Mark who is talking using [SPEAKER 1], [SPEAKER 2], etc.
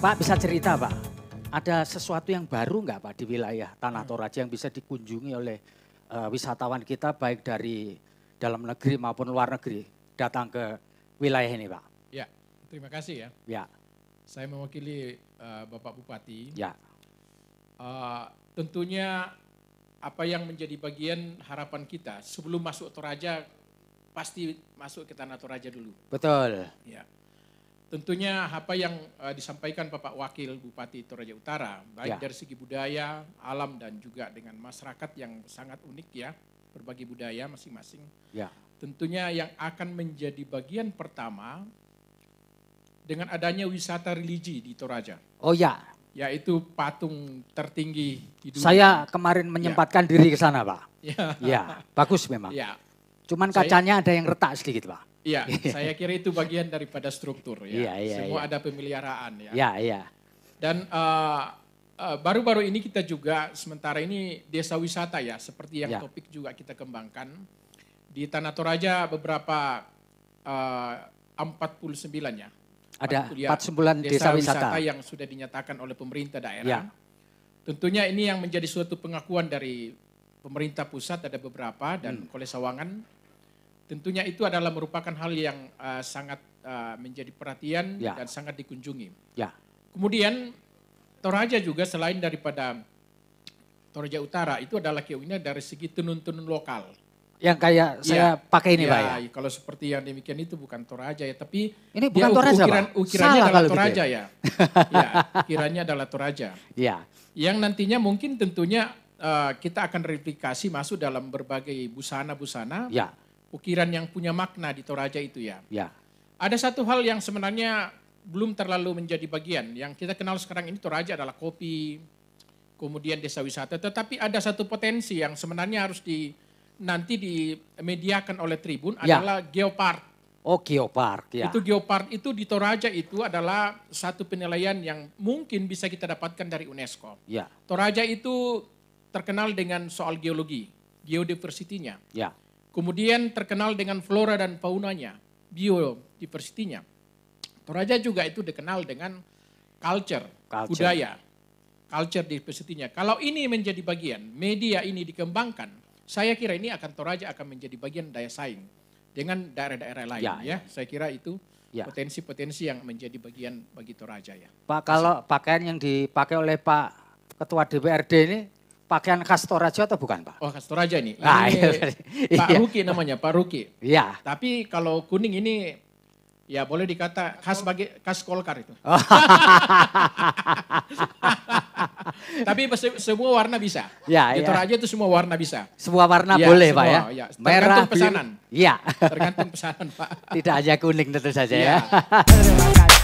[SPEAKER 1] Pak bisa cerita Pak, ada sesuatu yang baru nggak Pak di wilayah Tanah hmm. Toraja yang bisa dikunjungi oleh uh, wisatawan kita baik dari dalam negeri maupun luar negeri datang ke wilayah ini Pak?
[SPEAKER 2] Ya, terima kasih ya. Ya. Saya mewakili uh, Bapak Bupati. Ya. Uh, tentunya apa yang menjadi bagian harapan kita sebelum masuk Toraja pasti masuk ke Tanah Toraja dulu. Betul. Ya tentunya apa yang uh, disampaikan Bapak Wakil Bupati Toraja Utara, baik ya. dari segi budaya, alam dan juga dengan masyarakat yang sangat unik ya, berbagi budaya masing-masing. Ya. Tentunya yang akan menjadi bagian pertama dengan adanya wisata religi di Toraja. Oh ya. Yaitu patung tertinggi di
[SPEAKER 1] dunia. Saya kemarin menyempatkan ya. diri ke sana, Pak. Ya. ya, bagus memang. Ya. Cuman kacanya Saya, ada yang retak sedikit, Pak.
[SPEAKER 2] Iya, iya, saya kira itu bagian daripada struktur ya. Iya, iya, Semua iya. ada pemeliharaan ya. Iya, iya. Dan eh, eh, baru-baru uh, uh, ini kita juga sementara ini desa wisata ya, seperti yang ya. topik juga kita kembangkan. Di Tanah Toraja beberapa eh, uh, 49 ya.
[SPEAKER 1] Ada 49 ya, desa, desa wisata. yang
[SPEAKER 2] sudah dinyatakan oleh pemerintah daerah. Ya. Tentunya ini yang menjadi suatu pengakuan dari pemerintah pusat ada beberapa dan hmm. Kole Sawangan Tentunya itu adalah merupakan hal yang uh, sangat uh, menjadi perhatian ya. dan sangat dikunjungi. Ya. Kemudian Toraja juga selain daripada Toraja Utara itu adalah kiongnya dari segi tenun-tenun lokal.
[SPEAKER 1] Yang kayak ya. saya pakai ini ya, Pak ya?
[SPEAKER 2] kalau seperti yang demikian itu bukan Toraja ya, tapi ini bukan Toraja ukiran, Pak? Ukirannya Salah adalah Toraja gitu. ya. Ya. ya, ukirannya adalah Toraja. Ya. Yang nantinya mungkin tentunya uh, kita akan replikasi masuk dalam berbagai busana-busana. Ya ukiran yang punya makna di Toraja itu ya. Ya. Ada satu hal yang sebenarnya belum terlalu menjadi bagian. Yang kita kenal sekarang ini Toraja adalah kopi, kemudian desa wisata. Tetapi ada satu potensi yang sebenarnya harus di nanti dimediakan oleh Tribun ya. adalah geopark. Oh geopark ya. Itu geopark itu di Toraja itu adalah satu penilaian yang mungkin bisa kita dapatkan dari UNESCO. Ya. Toraja itu terkenal dengan soal geologi, geodiversitinya. Ya. Kemudian terkenal dengan flora dan faunanya, biodiversitinya. Toraja juga itu dikenal dengan culture, culture. budaya, culture diversitinya. Kalau ini menjadi bagian, media ini dikembangkan, saya kira ini akan Toraja akan menjadi bagian daya saing dengan daerah-daerah lain ya, ya. ya. Saya kira itu ya. potensi-potensi ya. yang menjadi bagian bagi Toraja ya.
[SPEAKER 1] Pak kalau pakaian yang dipakai oleh Pak Ketua DPRD ini pakaian khas Toraja atau bukan Pak?
[SPEAKER 2] Oh khas Toraja ini. Nah, ini iya, iya. Pak Ruki namanya, Pak Ruki. Iya. Tapi kalau kuning ini ya boleh dikata khas bagi khas Kolkar itu. Oh. Tapi semua warna bisa. Ya, di ya. itu semua
[SPEAKER 1] warna bisa. Semua warna ya, boleh semua, Pak ya? ya. Tergantung Merah, pesanan. Iya. Tergantung pesanan Pak. Tidak hanya kuning tentu saja iya. ya. ya.